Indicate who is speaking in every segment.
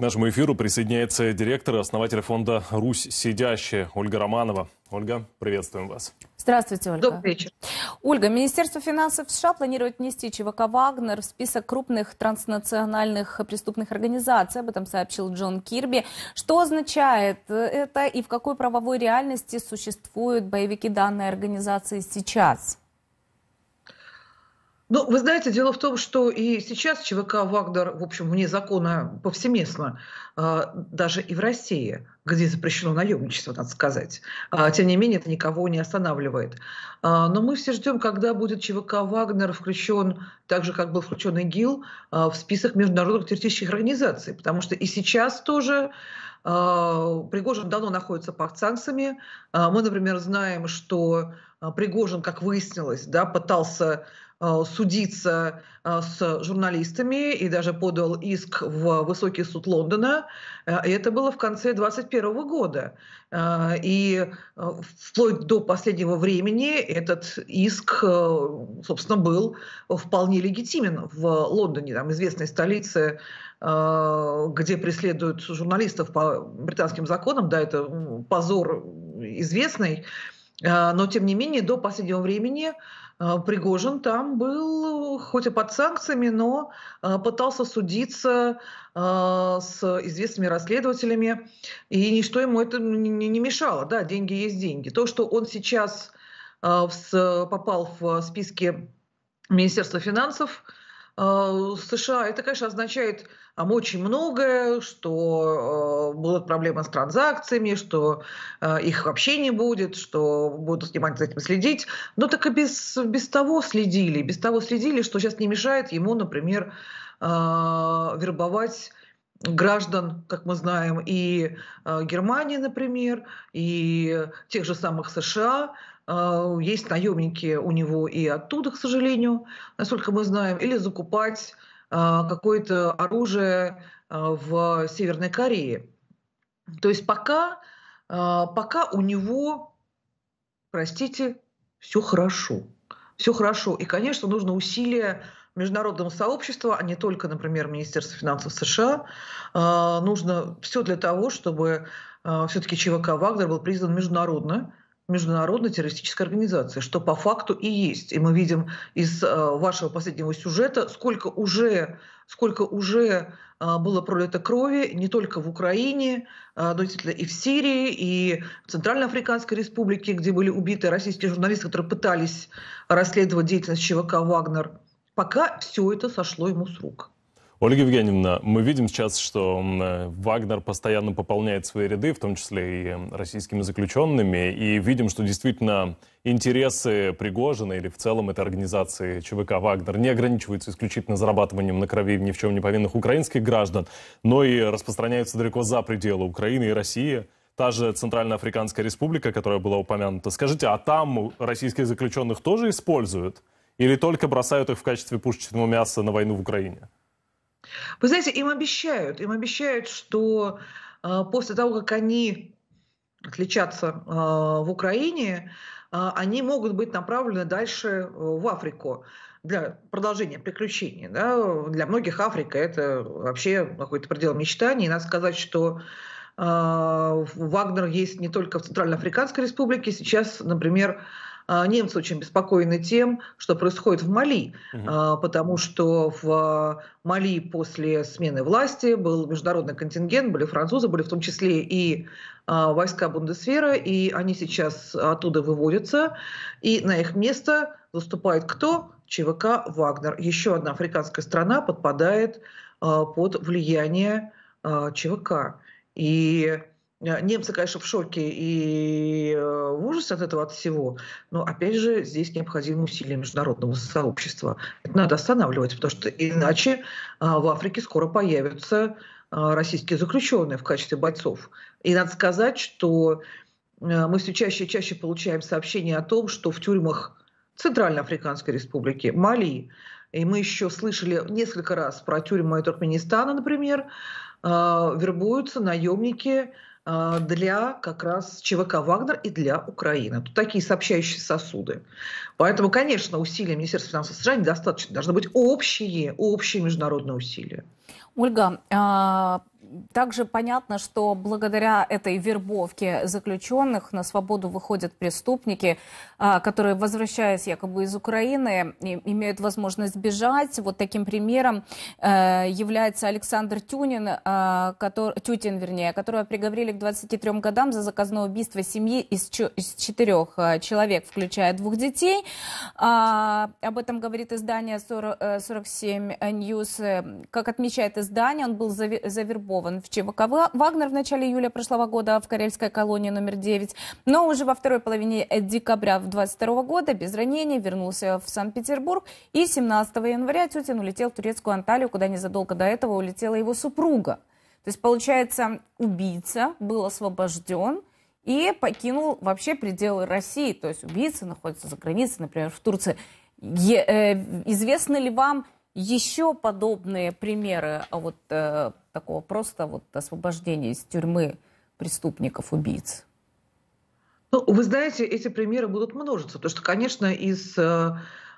Speaker 1: нашему эфиру присоединяется директор и основатель фонда «Русь сидящая» Ольга Романова. Ольга, приветствуем вас.
Speaker 2: Здравствуйте, Ольга. Добрый вечер. Ольга, Министерство финансов США планирует внести ЧВК «Вагнер» в список крупных транснациональных преступных организаций. Об этом сообщил Джон Кирби. Что означает э, это и в какой правовой реальности существуют боевики данной организации сейчас?
Speaker 3: Ну, вы знаете, дело в том, что и сейчас ЧВК «Вагнер», в общем, вне закона повсеместно, а, даже и в России, где запрещено наемничество, надо сказать. А, тем не менее, это никого не останавливает. А, но мы все ждем, когда будет ЧВК «Вагнер» включен, так же, как был включен ИГИЛ, в список международных террористических организаций. Потому что и сейчас тоже Пригожин давно находится под санкциями. Мы, например, знаем, что Пригожин, как выяснилось, да, пытался Э, судиться э, с журналистами и даже подал иск в высокий суд Лондона. Э, и Это было в конце 2021 года. И вплоть до последнего времени этот иск, собственно, был вполне легитимен в Лондоне, там, известной столице где преследуют журналистов по британским законам, да, это позор известный, но тем не менее до последнего времени а, Пригожин там был, хоть и под санкциями, но а, пытался судиться а, с известными расследователями, и ничто ему это не мешало. Да, деньги есть деньги. То, что он сейчас попал в списки Министерства финансов США, это, конечно, означает очень многое, что э, будут проблемы с транзакциями, что э, их вообще не будет, что будут снимать за этим следить. Но ну, так и без, без того следили, без того следили, что сейчас не мешает ему, например, э, вербовать граждан, как мы знаем, и э, Германии, например, и тех же самых США, э, есть наемники у него и оттуда, к сожалению, насколько мы знаем, или закупать а, какое-то оружие а, в Северной Корее. То есть пока, а, пока у него, простите, все хорошо. Все хорошо. И, конечно, нужно усилия международного сообщества, а не только, например, Министерства финансов США. Нужно все для того, чтобы все-таки ЧВК Вагнер был признан международно международной террористической организации, что по факту и есть. И мы видим из э, вашего последнего сюжета, сколько уже, сколько уже э, было пролито крови не только в Украине, э, но действительно и в Сирии, и в Центральноафриканской республике, где были убиты российские журналисты, которые пытались расследовать деятельность ЧВК «Вагнер». Пока все это сошло ему с рук.
Speaker 1: Ольга Евгеньевна, мы видим сейчас, что э, Вагнер постоянно пополняет свои ряды, в том числе и э, российскими заключенными, и видим, что действительно интересы Пригожина или в целом этой организации ЧВК «Вагнер» не ограничиваются исключительно зарабатыванием на крови ни в чем не повинных украинских граждан, но и распространяются далеко за пределы Украины и России та же Центральноафриканская республика, которая была упомянута. Скажите, а там российских заключенных тоже используют? Или только бросают их в качестве пушечного мяса на войну в Украине?
Speaker 3: Вы знаете, им обещают, им обещают, что э, после того, как они отличаться э, в Украине, э, они могут быть направлены дальше в Африку для продолжения приключений. Да? Для многих Африка это вообще какой-то предел мечтаний. надо сказать, что Вагнер есть не только в Центральноафриканской республике, сейчас, например, а, немцы очень беспокоены тем, что происходит в Мали, угу. потому что в Мали после смены власти был международный контингент, были французы, были в том числе и а, войска Бундесвера, и они сейчас оттуда выводятся, и на их место выступает кто? ЧВК «Вагнер». Еще одна африканская страна подпадает под влияние ЧВК. И Э, немцы, конечно, в шоке и э, в ужасе от этого, от всего. Но, опять же, здесь необходимы усилия международного сообщества. Это надо останавливать, потому что иначе а, в Африке скоро появятся а, российские заключенные в качестве бойцов. И надо сказать, что э, мы все чаще и чаще получаем сообщения о том, что в тюрьмах Центральноафриканской Республики, Мали, и мы еще слышали несколько раз про тюрьмы Туркменистана, например, а, вербуются наемники а, для как раз ЧВК «Вагнер» и для Украины. Тут такие сообщающие сосуды. Поэтому, конечно, усилия Министерства финансов США недостаточно. Должны быть общие, общие международные усилия.
Speaker 2: Ольга, а, также понятно, что благодаря этой вербовке заключенных на свободу выходят преступники, а, которые, возвращаясь якобы из Украины, имеют возможность бежать. Вот таким примером э, является Александр Тюнин, а, который, Тютин, вернее, которого приговорили к 23 годам за заказное убийство семьи из, из четырех а, человек, включая двух детей. Об этом говорит издание 47 э, News. Как отмечает издание, он был завербован завербован в ЧВК «Вагнер» в начале июля прошлого года в карельской колонии номер 9. Но уже во второй половине декабря 2022 года без ранений вернулся в Санкт-Петербург. И 17 января Тютин улетел в турецкую Анталию, куда незадолго до этого улетела его супруга. То есть, получается, убийца был освобожден и покинул вообще пределы России. То есть убийца находится за границей, например, в Турции. Е, э, известны ли вам еще подобные примеры а вот, э, такого просто вот освобождения из тюрьмы преступников, убийц?
Speaker 3: Ну, вы знаете, эти примеры будут множиться, потому что, конечно, из э,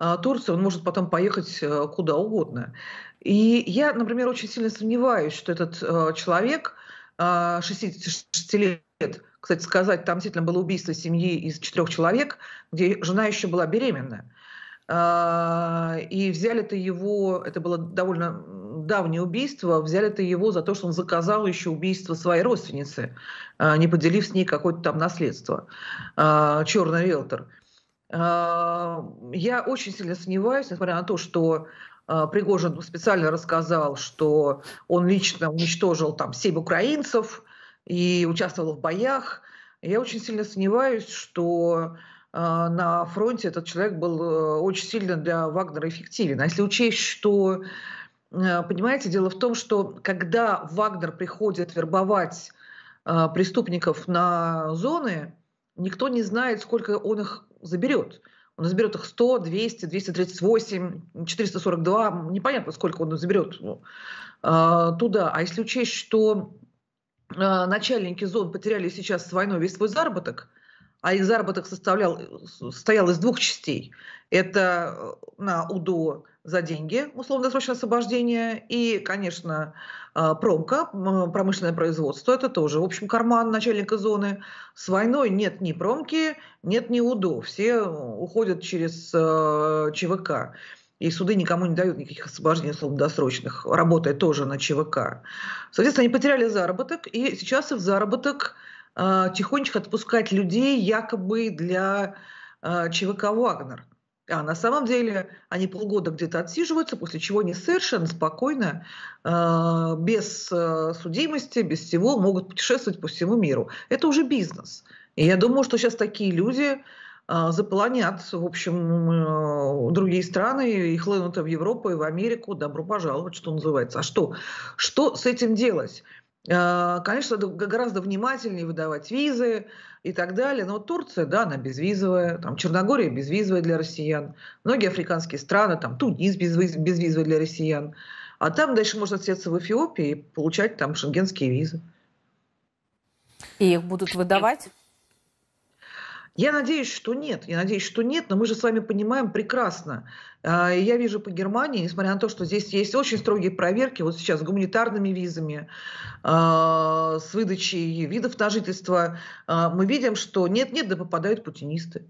Speaker 3: э, Турции он может потом поехать э, куда угодно. И я, например, очень сильно сомневаюсь, что этот человек 66 лет, кстати сказать, там действительно было убийство семьи из четырех человек, где жена еще была беременна. И взяли-то его, это было довольно давнее убийство, взяли-то его за то, что он заказал еще убийство своей родственницы, а, не поделив с ней какое-то там наследство. А, черный риэлтор. А, я очень сильно сомневаюсь, несмотря на то, что Пригожин специально рассказал, что он лично уничтожил там семь украинцев и участвовал в боях. Я очень сильно сомневаюсь, что на фронте этот человек был э, очень сильно для Вагнера эффективен. А если учесть, что Э, понимаете, дело в том, что когда Вагнер приходит вербовать э, преступников на зоны, никто не знает, сколько он их заберет. Он заберет их 100, 200, 238, 442, непонятно, сколько он заберет ну, э, туда. А если учесть, что начальники зон потеряли сейчас с войной весь свой заработок – а их заработок составлял, состоял из двух частей. Это э, на УДО за деньги, условно-досрочное освобождение, и, конечно, э, промка, промышленное производство, это тоже, в общем, карман начальника зоны. С войной нет ни промки, нет ни УДО, все уходят через э, ЧВК. И суды никому не дают никаких освобождений условно-досрочных, работая тоже на ЧВК. Соответственно, они потеряли заработок, и сейчас их заработок а, тихонечко отпускать людей якобы для а, ЧВК «Вагнер». А на самом деле они полгода где-то отсиживаются, после чего они совершенно спокойно, а, без судимости, без всего, могут путешествовать по всему миру. Это уже бизнес. И я думаю, что сейчас такие люди э, заполонят, в общем, э, другие страны и хлынут в Европу и в Америку. Добро пожаловать, что называется. А что? Что с этим делать? А, конечно, гораздо внимательнее выдавать визы и так далее. Но Турция, да, она безвизовая, там Черногория безвизовая для россиян, многие африканские страны, там Тунис безвизовый для россиян. А там дальше можно отсеться в Эфиопии и получать там шенгенские визы.
Speaker 2: И их будут выдавать?
Speaker 3: Я надеюсь, что нет. Я надеюсь, что нет, но мы же с вами понимаем прекрасно. А, я вижу по Германии, несмотря на то, что здесь есть очень строгие проверки, вот сейчас с гуманитарными визами, а, с выдачей видов на жительство, а, мы видим, что нет-нет, да попадают путинисты.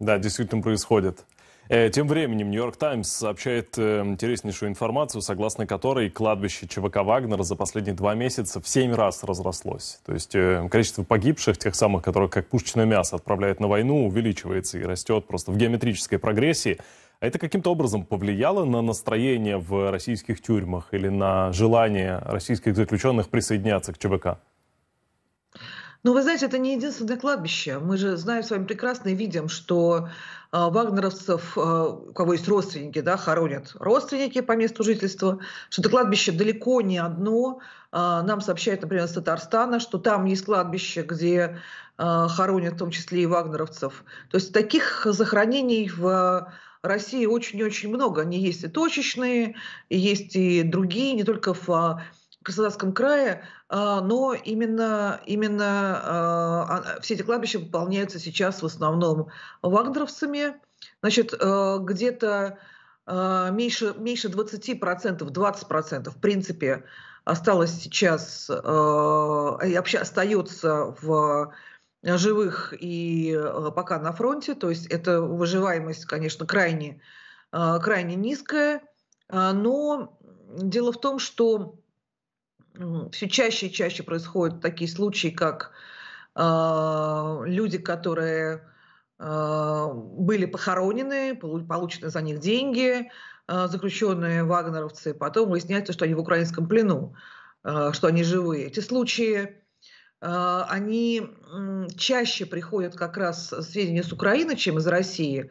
Speaker 1: Да, действительно происходит. Э, тем временем «Нью-Йорк Таймс» сообщает э, интереснейшую информацию, согласно которой кладбище ЧВК «Вагнера» за последние два месяца в семь раз разрослось. То есть э, количество погибших, тех самых, которые как пушечное мясо отправляют на войну, увеличивается и растет просто в геометрической прогрессии. А это каким-то образом повлияло на настроение в российских тюрьмах или на желание российских заключенных присоединяться к ЧВК?
Speaker 3: Ну, вы знаете, это не единственное кладбище. Мы же знаем с вами прекрасно и видим, что э, вагнеровцев, э, у кого есть родственники, да, хоронят родственники по месту жительства, что это кладбище далеко не одно. Э, нам сообщают, например, с Татарстана, что там есть кладбище, где э, хоронят в том числе и вагнеровцев. То есть таких захоронений в России очень-очень и много. Они есть и точечные, и есть и другие, не только в Краснодарском крае, а, но именно, именно а, а, все эти кладбища выполняются сейчас в основном вагнеровцами. Значит, э, где-то меньше, меньше 20%, 20% в принципе осталось сейчас, э, и вообще остается в живых и э, пока на фронте. То есть эта выживаемость, конечно, крайне, крайне низкая. Но дело в том, что все чаще и чаще происходят такие случаи, как э, люди, которые э, были похоронены, получены за них деньги, э, заключенные вагнеровцы, потом выясняется, что они в украинском плену, э, что они живые. Эти случаи, э, они э, чаще приходят как раз сведения с Украины, чем из России, э,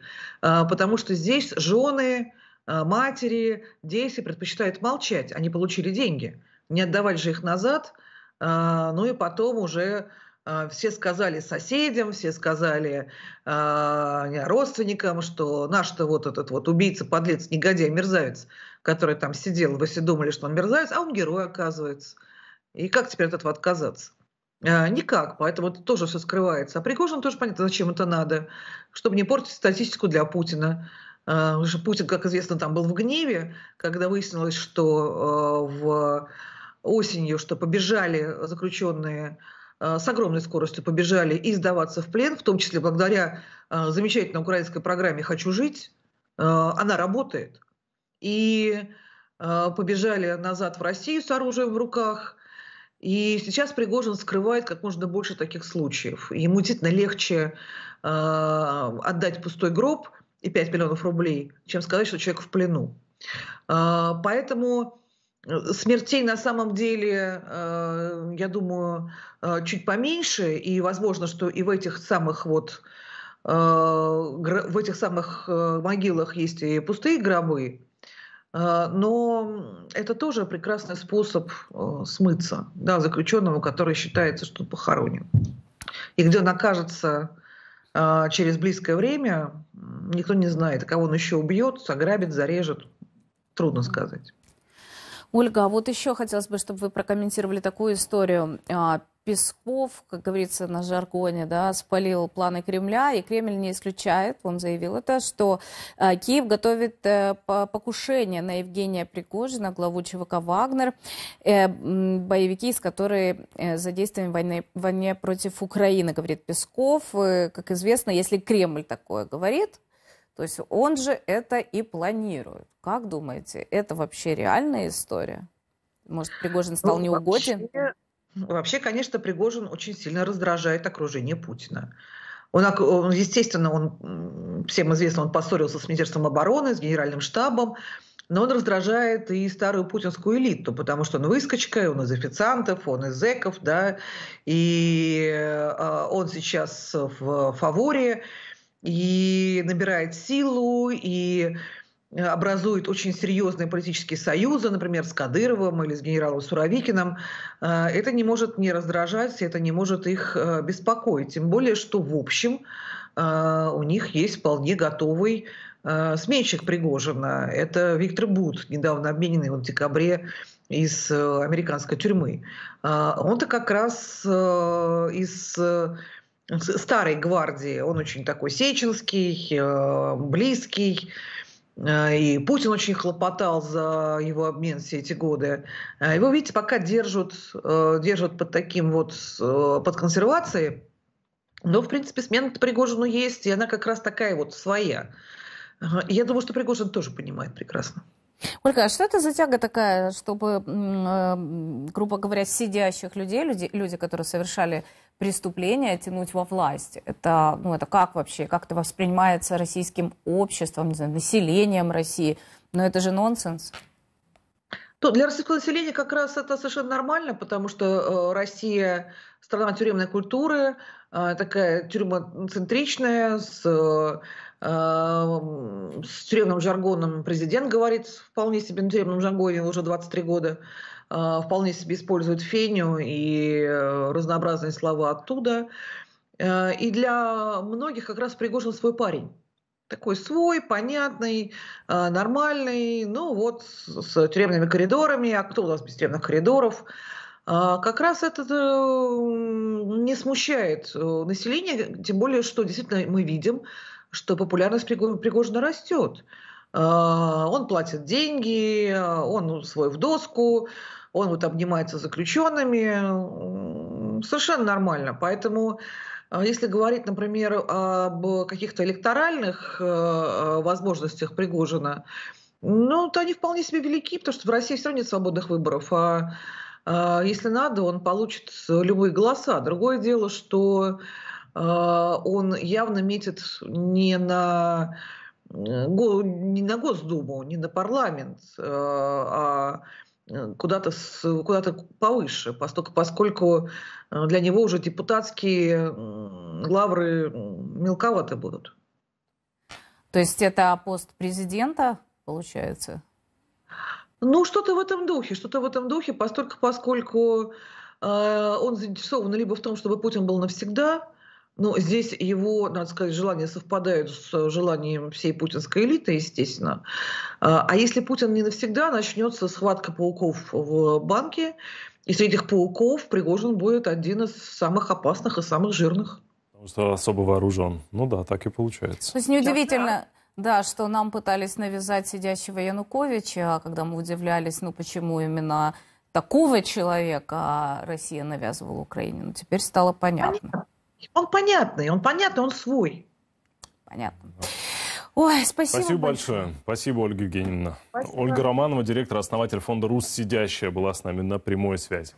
Speaker 3: потому что здесь жены, матери, дети предпочитают молчать, они получили деньги не отдавали же их назад. А, ну и потом уже а, все сказали соседям, все сказали а, родственникам, что наш-то вот этот вот убийца, подлец, негодяй, мерзавец, который там сидел, вы все думали, что он мерзавец, а он герой оказывается. И как теперь от этого отказаться? никак, поэтому это тоже все скрывается. А Пригожин тоже понятно, зачем это надо, чтобы не портить статистику для Путина. Уже Путин, как известно, там был в гневе, когда выяснилось, что в осенью, что побежали заключенные э, с огромной скоростью побежали и сдаваться в плен, в том числе благодаря э, замечательной украинской программе «Хочу жить». Э, она работает. И побежали назад в Россию с оружием в руках. И сейчас Пригожин скрывает как можно больше таких случаев. Ему действительно легче отдать пустой гроб и 5 миллионов рублей, чем сказать, что человек в плену. Поэтому Э, смертей на самом деле, э, я думаю, э, чуть поменьше, и возможно, что и в этих самых вот в этих самых могилах есть и пустые гробы, но это тоже прекрасный способ смыться да, заключенному, который считается, что похоронен. И где он окажется через близкое время, никто не знает, кого он еще убьет, ограбит, зарежет. Трудно сказать.
Speaker 2: Ольга, а вот еще хотелось бы, чтобы вы прокомментировали такую историю. А, Песков, как говорится на жаргоне, да, спалил планы Кремля, и Кремль не исключает, он заявил это, что а, Киев готовит э, покушение на Евгения Пригожина, главу ЧВК «Вагнер», э, боевики, из которые э, задействованы в войне, войне против Украины, говорит Песков. Как известно, если Кремль такое говорит, то есть он же это и планирует. Как думаете, это вообще реальная история? Может, Пригожин
Speaker 3: стал ну, неугоден? Вообще, вообще, конечно, Пригожин очень сильно раздражает окружение Путина. Он, он, естественно, он, всем известно, он поссорился с Министерством обороны, с Генеральным штабом, но он раздражает и старую путинскую элиту, потому что он выскочка, он из официантов, он из зэков, да, и э, он сейчас в фаворе и набирает силу, и э, образует очень серьезные политические союзы, например, с Кадыровым или с генералом Суровикиным, э, это не может не раздражать, это не может их э, беспокоить. Тем более, что в общем у них есть вполне готовый сменщик Пригожина. Это Виктор Бут, недавно обмененный в декабре из американской тюрьмы. Он-то как раз из старой гвардии. Он очень такой сеченский, э, близкий. Э, и Путин очень хлопотал за его обмен все эти годы. Э, его, видите, пока держат, держат под таким вот, под консервацией. Но, в принципе, смена Пригожину есть, и она как раз такая вот своя. Я думаю, что Пригожин тоже понимает прекрасно.
Speaker 2: Ольга, а что это за тяга такая, чтобы, грубо говоря, сидящих людей, люди, люди, которые совершали преступление тянуть во власть. Это, ну, это как вообще, как это воспринимается российским обществом, не знаю, населением России? Но это же нонсенс.
Speaker 3: То для российского населения как раз это совершенно нормально, потому что э, Россия страна тюремной культуры, э, такая тюрьмоцентричная, с, э, эм, с тюремным жаргоном президент говорит вполне себе на тюремном жаргоне уже 23 года. А, вполне себе используют феню и э, разнообразные слова оттуда. Э, и для многих как раз Пригожин свой парень. Такой свой, понятный, а, нормальный, ну вот с тюремными коридорами. А кто у нас без тюремных коридоров? А, как раз это э, не смущает население, тем более, что действительно мы видим, что популярность Пригожина растет. Он платит деньги, он свой в доску, он вот обнимается заключенными, э, совершенно нормально. Поэтому э, если говорить, например, об каких-то электоральных э, возможностях Пригожина, ну, то они вполне себе велики, потому что в России все равно нет свободных выборов. А, а если надо, он получит любые голоса. Другое дело, что он явно метит не на, не на Госдуму, не на парламент, а Э, куда-то куда, -то, повыше, поскольку, поскольку э, для него уже депутатские лавры мелковаты будут.
Speaker 2: То есть это пост президента, получается? Ну, что-то в этом духе, что-то в этом духе,
Speaker 3: поскольку, поскольку э, он заинтересован либо в том, чтобы Путин был навсегда, ну здесь его, надо сказать, желания совпадают с желанием всей путинской элиты, естественно. А, а если Путин не навсегда, начнется схватка пауков в банке, и среди этих пауков Пригожин будет один из самых опасных и самых жирных.
Speaker 1: Потому что особо вооружен. Ну да, так и получается. То
Speaker 2: есть неудивительно, да, что нам пытались навязать сидящего Януковича, а когда мы удивлялись, ну почему именно такого человека а Россия навязывала Украине. Ну теперь стало понятно. понятно.
Speaker 3: Он понятный, он понятный, он свой. Понятно. Ой, спасибо. Спасибо
Speaker 1: большое. большое. Спасибо, Ольга Евгеньевна. Спасибо. Ольга Романова, директор, основатель фонда Сидящая была с нами на прямой связи.